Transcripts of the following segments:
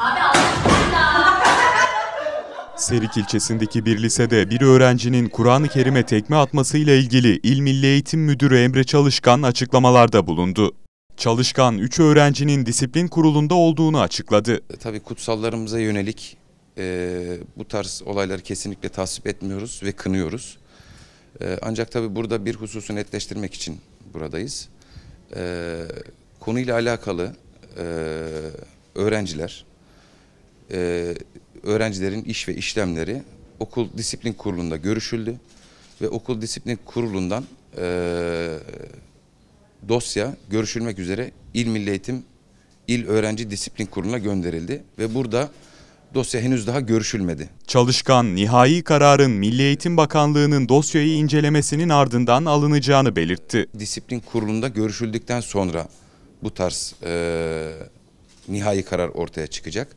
Abi Serik ilçesindeki bir lisede bir öğrencinin Kur'an-ı Kerim'e tekme atmasıyla ilgili İl Milli Eğitim Müdürü Emre Çalışkan açıklamalarda bulundu. Çalışkan 3 öğrencinin disiplin kurulunda olduğunu açıkladı. E, tabii kutsallarımıza yönelik e, bu tarz olayları kesinlikle tasvip etmiyoruz ve kınıyoruz. E, ancak tabii burada bir hususu netleştirmek için buradayız. E, konuyla alakalı e, öğrenciler e, öğrencilerin iş ve işlemleri okul disiplin kurulunda görüşüldü ve okul disiplin kurulundan e, dosya görüşülmek üzere İl Milli Eğitim İl Öğrenci Disiplin Kurulu'na gönderildi ve burada dosya henüz daha görüşülmedi. Çalışkan nihai kararın Milli Eğitim Bakanlığı'nın dosyayı incelemesinin ardından alınacağını belirtti. Disiplin kurulunda görüşüldükten sonra bu tarz e, nihai karar ortaya çıkacak.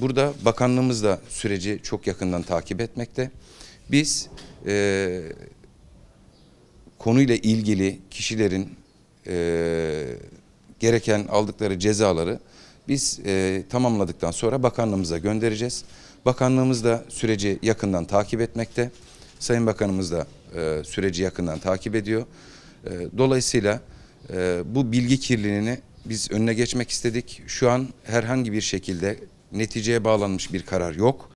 Burada bakanlığımız da süreci çok yakından takip etmekte. Biz e, konuyla ilgili kişilerin e, gereken aldıkları cezaları biz e, tamamladıktan sonra bakanlığımıza göndereceğiz. Bakanlığımız da süreci yakından takip etmekte. Sayın Bakanımız da e, süreci yakından takip ediyor. E, dolayısıyla e, bu bilgi kirliliğini biz önüne geçmek istedik. Şu an herhangi bir şekilde neticeye bağlanmış bir karar yok.